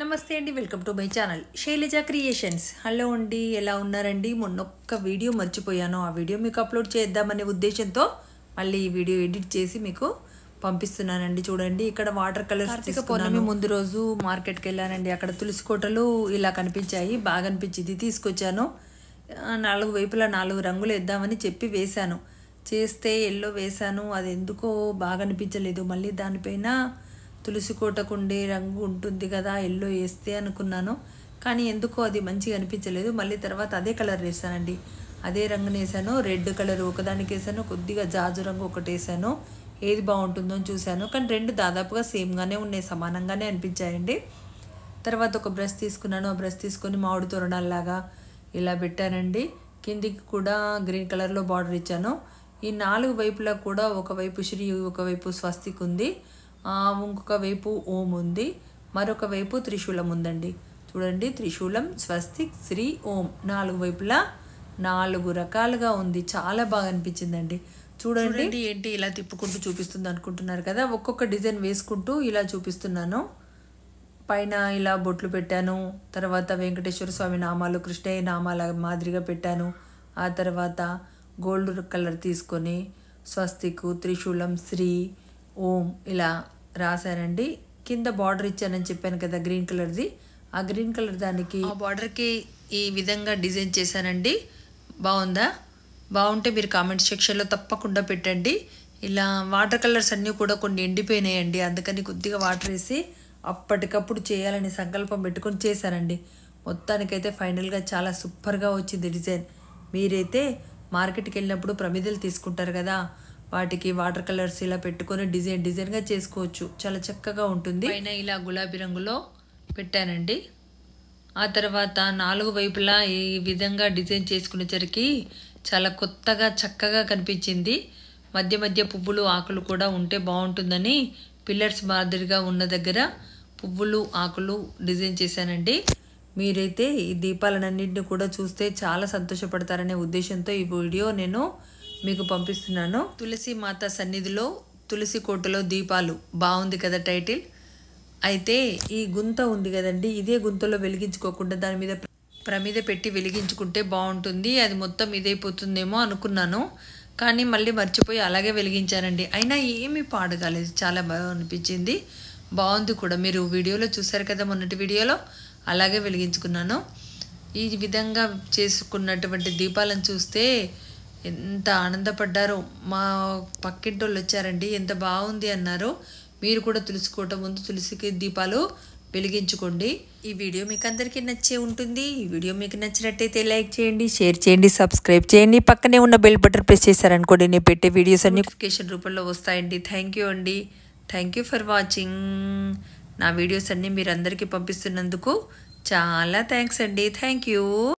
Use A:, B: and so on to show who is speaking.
A: నమస్తే అండి welcome to my channel Shailaja creations hello అండి ఎలా ఉన్నారండి మొన్నొక్క వీడియో మర్చిపోయాను ఆ వీడియో మీకు అప్లోడ్ చేద్దామనే ఉద్దేశంతో మళ్ళీ ఈ వీడియో ఎడిట్ చేసి మీకు పంపిస్తున్నానండి చూడండి ఇక్కడ వాటర్ కలర్స్ తీసుకున్నాను ముందు రోజు మార్కెట్కి వెళ్ళానండి అక్కడ తులసి కోటలు ఇలా కనిపించాయి బాగా అనిపించింది తీసుకొచ్చాను నాలుగు వైపులా నాలుగు రంగులు వేద్దామని చెప్పి వేశాను చేస్తే ఎల్లో వేశాను అది ఎందుకో బాగా అనిపించలేదు మళ్ళీ దానిపైన తులసి కోటకుండే రంగు ఉంటుంది కదా ఎల్లో వేస్తే అనుకున్నాను కానీ ఎందుకో అది మంచిగా అనిపించలేదు మళ్ళీ తర్వాత అదే కలర్ వేసానండి అదే రంగుని వేసాను రెడ్ కలర్ ఒకదానికి వేసాను కొద్దిగా జాజు రంగు ఒకటి వేసాను ఏది బాగుంటుందో చూశాను కానీ రెండు దాదాపుగా సేమ్గానే ఉన్నాయి సమానంగానే అనిపించాయండి తర్వాత ఒక బ్రష్ తీసుకున్నాను ఆ బ్రష్ తీసుకొని మామిడి తోరణాల్లాగా ఇలా పెట్టానండి కిందికి కూడా గ్రీన్ కలర్లో బార్డర్ ఇచ్చాను ఈ నాలుగు వైపులా కూడా ఒకవైపు శ్రీ ఒకవైపు స్వస్తిక్ ఉంది ఇంకొక వైపు ఓం ఉంది మరొక వైపు త్రిశూలం ఉందండి చూడండి త్రిశూలం స్వస్తిక్ శ్రీ ఓం నాలుగు వైపులా నాలుగు రకాలుగా ఉంది చాలా బాగా అనిపించిందండి చూడండి ఏంటి ఇలా తిప్పుకుంటూ చూపిస్తుంది అనుకుంటున్నారు కదా ఒక్కొక్క డిజైన్ వేసుకుంటూ ఇలా చూపిస్తున్నాను పైన ఇలా బొట్లు పెట్టాను తర్వాత వెంకటేశ్వర స్వామి నామాలు కృష్ణయ్య నామాల మాదిరిగా పెట్టాను ఆ తర్వాత గోల్డ్ కలర్ తీసుకొని స్వస్తికు త్రిశూలం శ్రీ ఓం ఇలా రాశారండి కింద బార్డర్ ఇచ్చానని చెప్పాను కదా గ్రీన్ కలర్ది ఆ గ్రీన్ కలర్ దానికి ఆ బార్డర్కి ఈ విధంగా డిజైన్ చేశానండి బాగుందా బాగుంటే మీరు కామెంట్ సెక్షన్లో తప్పకుండా పెట్టండి ఇలా వాటర్ కలర్స్ అన్నీ కూడా కొన్ని ఎండిపోయినాయండి అందుకని కొద్దిగా వాటర్ వేసి అప్పటికప్పుడు చేయాలని సంకల్పం పెట్టుకొని చేశానండి మొత్తానికైతే ఫైనల్గా చాలా సూపర్గా వచ్చింది డిజైన్ మీరైతే మార్కెట్కి వెళ్ళినప్పుడు ప్రమిదలు తీసుకుంటారు కదా వాటికి వాటర్ కలర్స్ ఇలా పెట్టుకొని డిజైన్ డిజైన్గా చేసుకోవచ్చు చాలా చక్కగా ఉంటుంది పైన ఇలా గులాబీ రంగులో పెట్టానండి ఆ తర్వాత నాలుగు వైపులా ఈ విధంగా డిజైన్ చేసుకునేసరికి చాలా కొత్తగా చక్కగా కనిపించింది మధ్య మధ్య పువ్వులు ఆకులు కూడా ఉంటే బాగుంటుందని పిల్లర్స్ మాదిరిగా ఉన్న దగ్గర పువ్వులు ఆకులు డిజైన్ చేశానండి మీరైతే ఈ దీపాలనన్నింటినీ కూడా చూస్తే చాలా సంతోషపడతారనే ఉద్దేశంతో ఈ వీడియో నేను మీకు పంపిస్తున్నాను తులసి మాత సన్నిధిలో తులసి కోటలో దీపాలు బాగుంది కదా టైటిల్ అయితే ఈ గుంత ఉంది కదండి ఇదే గుంతలో వెలిగించుకోకుండా దాని మీద ప్రమిద పెట్టి వెలిగించుకుంటే బాగుంటుంది అది మొత్తం ఇదైపోతుందేమో అనుకున్నాను కానీ మళ్ళీ మర్చిపోయి అలాగే వెలిగించానండి అయినా ఏమీ పాడు కాలేదు చాలా బాగా అనిపించింది బాగుంది కూడా మీరు వీడియోలో చూసారు కదా మొన్నటి వీడియోలో అలాగే వెలిగించుకున్నాను ఈ విధంగా చేసుకున్నటువంటి దీపాలను చూస్తే ఎంత ఆనందపడ్డారో మా పక్కింటి వాళ్ళు వచ్చారండి ఎంత బాగుంది అన్నారో మీరు కూడా తులుసుకోవటం ముందు తులసికి దీపాలు వెలిగించుకోండి ఈ వీడియో మీకు అందరికీ నచ్చే ఉంటుంది ఈ వీడియో మీకు నచ్చినట్టయితే లైక్ చేయండి షేర్ చేయండి సబ్స్క్రైబ్ చేయండి పక్కనే ఉన్న బెల్ బటన్ ప్రెస్ చేశారనుకోండి నేను పెట్టే వీడియోస్ అన్ని నోటిఫికేషన్ రూపంలో వస్తాయండి థ్యాంక్ యూ అండి థ్యాంక్ యూ ఫర్ వాచింగ్ నా వీడియోస్ అన్నీ మీరు అందరికీ పంపిస్తున్నందుకు చాలా థ్యాంక్స్ అండి థ్యాంక్ యూ